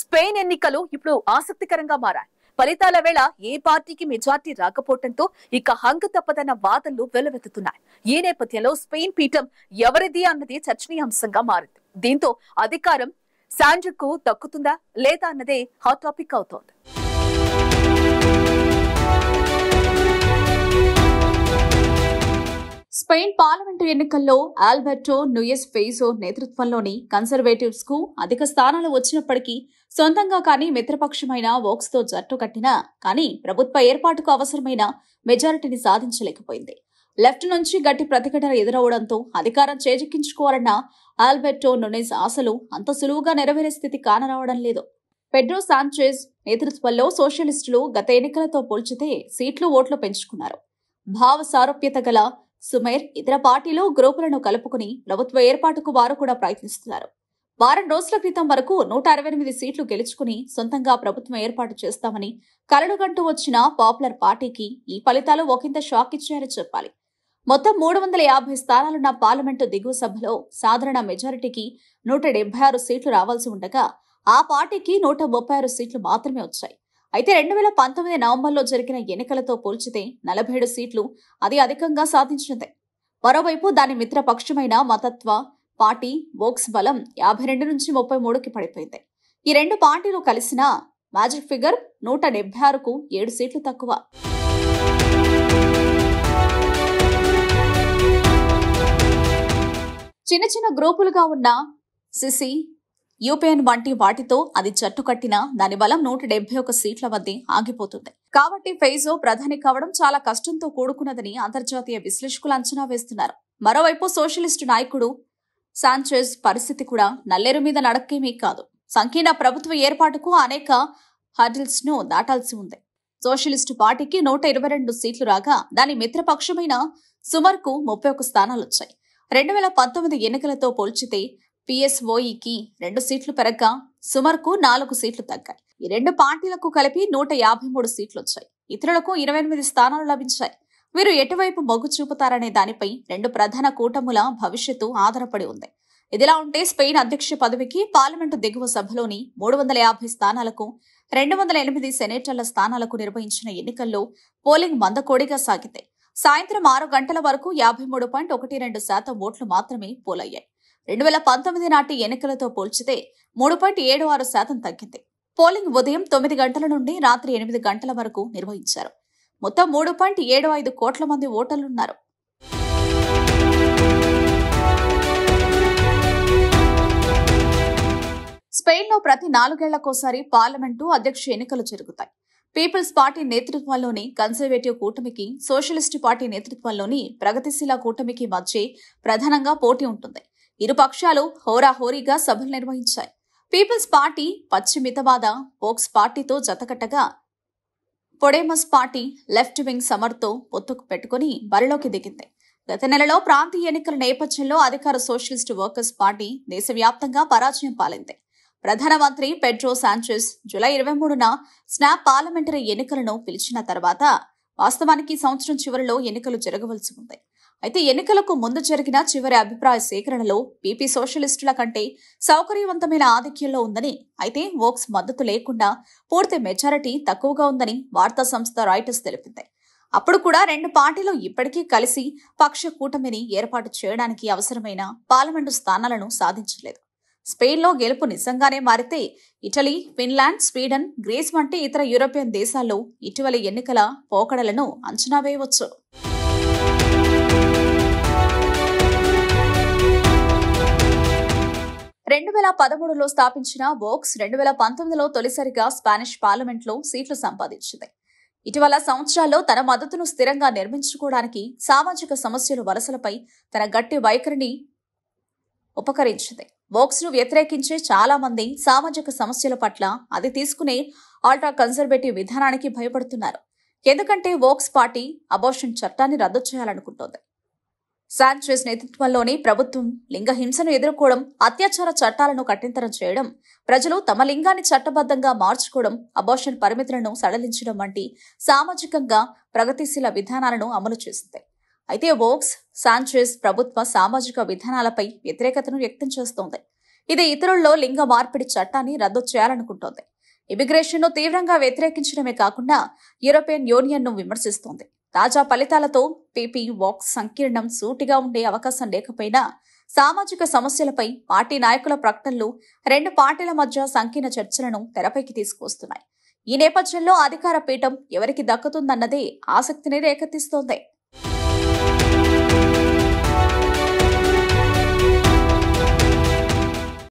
Spain ఎన్నికలు ఇప్పుడు ఆసక్తికరంగా మారాయి ఫలితాల వేళ ఏ పార్టీకి మెజార్టీ రాకపోవటంతో ఇక హంగు తప్పదన్న వాదనలు వెలువెత్తుతున్నాయి ఈ నేపథ్యంలో స్పెయిన్ పీఠం ఎవరిది అన్నది చర్చనీయాంశంగా మారింది దీంతో అధికారం శాండ్రిక్ దక్కుతుందా లేదా అన్నదే హాట్ టాపిక్ అవుతోంది స్పెయిన్ పార్లమెంటు ఎన్నికల్లో ఆల్బర్టో నుయెస్ ఫెయిసో నేతృత్వంలోని కన్సర్వేటివ్స్ కు అధిక స్థానాలు వచ్చినప్పటికీ సొంతంగా కానీ మిత్రపక్షమైన వోక్స్తో జట్టు కట్టినా కానీ ప్రభుత్వ ఏర్పాటుకు అవసరమైన మెజారిటీని సాధించలేకపోయింది లెఫ్ట్ నుంచి గట్టి ప్రతిఘటన ఎదురవడంతో అధికారం చేజిక్కించుకోవాలన్న ఆల్బర్టో నునెస్ ఆశలు అంత సులువుగా నెరవేరే స్థితి కానరావడం లేదు పెడ్రో సాంచేజ్ నేతృత్వంలో సోషలిస్టులు గత ఎన్నికలతో పోల్చితే సీట్లు ఓట్లు పెంచుకున్నారు భావ సారూప్యత గల సుమైర్ ఇతర పార్టీలో గ్రూపులను కలుపుకుని ప్రభుత్వ ఏర్పాటుకు వారు కూడా ప్రయత్నిస్తున్నారు వారం రోజుల క్రితం వరకు నూట అరవై ఎనిమిది సీట్లు గెలుచుకుని సొంతంగా ప్రభుత్వం ఏర్పాటు చేస్తామని కలడుగంటూ వచ్చిన పాపులర్ పార్టీకి ఈ ఫలితాలు ఒకంత షాక్ ఇచ్చాయని చెప్పాలి మొత్తం మూడు వందల యాభై స్థానాలున్న పార్లమెంటు దిగువ సభలో సాధారణ మెజారిటీకి నూట డెబ్బై ఆరు సీట్లు రావాల్సి ఉండగా ఆ పార్టీకి నూట ముప్పై ఆరు సీట్లు మాత్రమే వచ్చాయి అయితే రెండు వేల పంతొమ్మిది నవంబర్లో జరిగిన ఎన్నికలతో పోల్చితే నలభై ఏడు సీట్లు అది అధికంగా సాధించినదే మరోవైపు దాని మిత్రపక్షమైన మతత్వ పార్టీ వోక్స్ బలం యాభై రెండు నుంచి ముప్పై మూడుకి పడిపోయింది ఈ రెండు పార్టీలు కలిసిన మ్యాజిక్ ఫిగర్ నూట డెబ్బై ఆరుకు ఏడు సీట్లు తక్కువ చిన్న చిన్న గ్రూపులుగా ఉన్న సిసి యూపీఎన్ వంటి వాటితో అది కట్టినా దాని బలం నూట డెబ్బై ఒక సీట్ల వద్దే ఆగిపోతుంది కాబట్టి ఫెయిజో ప్రధాని కావడం చాలా కష్టంతో కూడుకున్నదని అంతర్జాతీయ విశ్లేషకులు అంచనా వేస్తున్నారు మరోవైపు సోషలిస్టు నాయకుడు సాంచెజ్ పరిస్థితి కూడా నల్లేరు మీద నడక్కేమీ కాదు సంకీర్ణ ప్రభుత్వ ఏర్పాటుకు అనేక హర్డిల్స్ ను దాటాల్సి ఉంది సోషలిస్టు పార్టీకి నూట ఇరవై రెండు సీట్లు రాగా దాని మిత్రపక్షమైన సుమర్కు ముప్పై ఒక స్థానాలు వచ్చాయి రెండు వేల పంతొమ్మిది ఎన్నికలతో పోల్చితే పిఎస్ఓఈకి రెండు సీట్లు పెరగ్గా సుమర్కు నాలుగు సీట్లు తగ్గాయి ఈ రెండు పార్టీలకు కలిపి నూట యాభై మూడు సీట్లు వచ్చాయి ఇతరులకు ఇరవై ఎనిమిది స్థానాలు లభించాయి వీరు ఎటువైపు మొగ్గు చూపుతారనే దానిపై రెండు ప్రధాన కూటముల భవిష్యత్తు ఆధారపడి ఉంది ఇదిలా ఉంటే స్పెయిన్ అధ్యక్ష పదవికి పార్లమెంటు దిగువ సభలోని మూడు వందల యాభై స్థానాలకు రెండు వందల ఎనిమిది సెనేటర్ల స్థానాలకు నిర్వహించిన ఎన్నికల్లో పోలింగ్ మందకోడిగా సాగితే సాయంత్రం ఆరు గంటల వరకు యాభై మూడు పాయింట్ ఒకటి రెండు శాతం ఓట్లు మాత్రమే పోలయ్యాయి రెండు వేల పంతొమ్మిది నాటి ఎన్నికలతో పోల్చితే మూడు పాయింట్ ఏడు ఆరు శాతం తగ్గింది పోలింగ్ ఉదయం తొమ్మిది గంటల నుండి రాత్రి ఎనిమిది గంటల వరకు నిర్వహించారు మొత్తం మూడు పాయింట్ ఏడు ఐదు కోట్ల మంది ఓటర్లున్నారు స్పెయిన్లో ప్రతి నాలుగేళ్లకోసారి పార్లమెంటు అధ్యక్ష ఎన్నికలు జరుగుతాయి పీపుల్స్ పార్టీ నేతృత్వంలోని కన్సర్వేటివ్ కూటమికి సోషలిస్టు పార్టీ నేతృత్వంలోని ప్రగతిశీల కూటమికి మధ్య ప్రధానంగా పోటీ ఉంటుంది ఇరు పక్షాలు హోరాహోరీగా సభలు నిర్వహించాయి పీపుల్స్ పార్టీ పశ్చిమితవాద పోక్స్ పార్టీతో జతకట్టగా పొడేమస్ పార్టీ లెఫ్ట్ వింగ్ సమర్తో పొత్తుకు పెట్టుకుని బరిలోకి దిగింది గత నెలలో ప్రాంతీయ ఎన్నికల నేపథ్యంలో అధికార సోషలిస్టు వర్కర్స్ పార్టీ దేశవ్యాప్తంగా పరాజయం పాలింది ప్రధానమంత్రి పెడ్రో సాంచెస్ జూలై ఇరవై మూడున స్నాప్ పార్లమెంటరీ ఎన్నికలను పిలిచిన తర్వాత వాస్తవానికి సంవత్సరం చివరిలో ఎన్నికలు జరగవలసి ఉంది అయితే ఎన్నికలకు ముందు జరిగిన చివరి అభిప్రాయ సేకరణలో పీపీ సోషలిస్టుల కంటే సౌకర్యవంతమైన ఆధిక్యంలో ఉందని అయితే వోక్స్ మద్దతు లేకుండా పూర్తి మెజారిటీ తక్కువగా ఉందని వార్తా సంస్థ రాయిటర్స్ తెలిపింది అప్పుడు కూడా రెండు పార్టీలు ఇప్పటికీ కలిసి పక్ష కూటమిని ఏర్పాటు చేయడానికి అవసరమైన పార్లమెంటు స్థానాలను సాధించలేదు స్పెయిన్లో గెలుపు నిజంగానే మారితే ఇటలీ ఫిన్లాండ్ స్వీడన్ గ్రీస్ వంటి ఇతర యూరోపియన్ దేశాల్లో ఇటీవలి ఎన్నికల పోకడలను అంచనా వేయవచ్చు రెండు వేల పదమూడులో స్థాపించిన వోక్స్ రెండు వేల పంతొమ్మిదిలో తొలిసారిగా స్పానిష్ పార్లమెంట్లో సీట్లు సంపాదించింది ఇటీవల సంవత్సరాల్లో తన మద్దతును స్థిరంగా నిర్మించుకోవడానికి సామాజిక సమస్యలు వలసలపై తన గట్టి వైఖరిని ఉపకరించింది వోక్స్ను వ్యతిరేకించే చాలా మంది సామాజిక సమస్యల పట్ల అది తీసుకునే ఆల్ట్రా కన్సర్వేటివ్ విధానానికి భయపడుతున్నారు ఎందుకంటే వోక్స్ పార్టీ అబోషన్ చట్టాన్ని రద్దు చేయాలనుకుంటోంది శాంచెస్ నేతృత్వంలోని ప్రభుత్వం లింగ హింసను ఎదుర్కోవడం అత్యాచార చట్టాలను కఠినతరం చేయడం ప్రజలు తమ లింగాన్ని చట్టబద్ధంగా మార్చుకోవడం అబోషన్ పరిమితులను సడలించడం వంటి సామాజికంగా ప్రగతిశీల విధానాలను అమలు చేస్తుంది అయితే వోక్స్ శాంచెస్ ప్రభుత్వ సామాజిక విధానాలపై వ్యతిరేకతను వ్యక్తం చేస్తోంది ఇది ఇతరుల్లో లింగ మార్పిడి చట్టాన్ని రద్దు చేయాలనుకుంటోంది ఇమిగ్రేషన్ను తీవ్రంగా వ్యతిరేకించడమే కాకుండా యూరోపియన్ యూనియన్ను విమర్శిస్తోంది తాజా ఫలితాలతో పీపీ వాక్స్ సంకీర్ణం సూటిగా ఉండే అవకాశం లేకపోయినా సామాజిక సమస్యలపై పార్టీ నాయకుల ప్రకటనలు రెండు పార్టీల మధ్య సంకీర్ణ చర్చలను తెరపైకి తీసుకువస్తున్నాయి ఈ నేపథ్యంలో అధికార పీఠం ఎవరికి దక్కుతుందన్నదే ఆసక్తిని రేకెత్తిస్తోంది